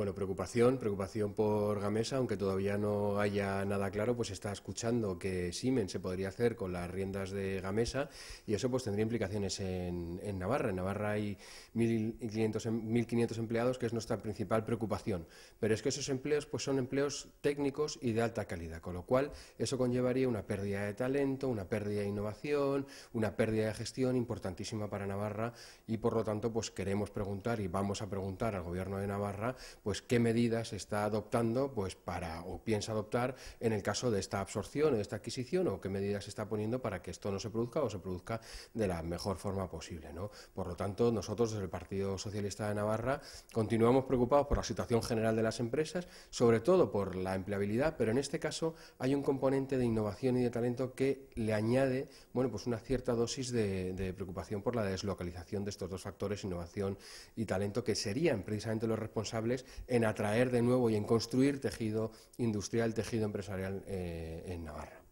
Bueno, preocupación, preocupación por Gamesa, aunque todavía no haya nada claro, pues está escuchando que Siemens se podría hacer con las riendas de Gamesa y eso pues tendría implicaciones en, Navarra. En Navarra hay 1.500, em, empleados, que es nuestra principal preocupación. Pero es que esos empleos pues son empleos técnicos y de alta calidad, con lo cual eso conllevaría una pérdida de talento, una pérdida de innovación, una pérdida de gestión importantísima para Navarra y por lo tanto pues queremos preguntar y vamos a preguntar al Gobierno de Navarra pues, pues qué medidas está adoptando pues, para o piensa adoptar en el caso de esta absorción, o de esta adquisición o qué medidas está poniendo para que esto no se produzca o se produzca de la mejor forma posible, Por lo tanto, nosotros desde el Partido Socialista de Navarra continuamos preocupados por la situación general de las empresas, sobre todo por la empleabilidad, pero en este caso hay un componente de innovación y de talento que le añade, pues, una cierta dosis de preocupación por la deslocalización de estos dos factores, innovación y talento, que serían precisamente los responsables en atraer de nuevo y en construir tejido industrial, tejido empresarial eh, en Navarra.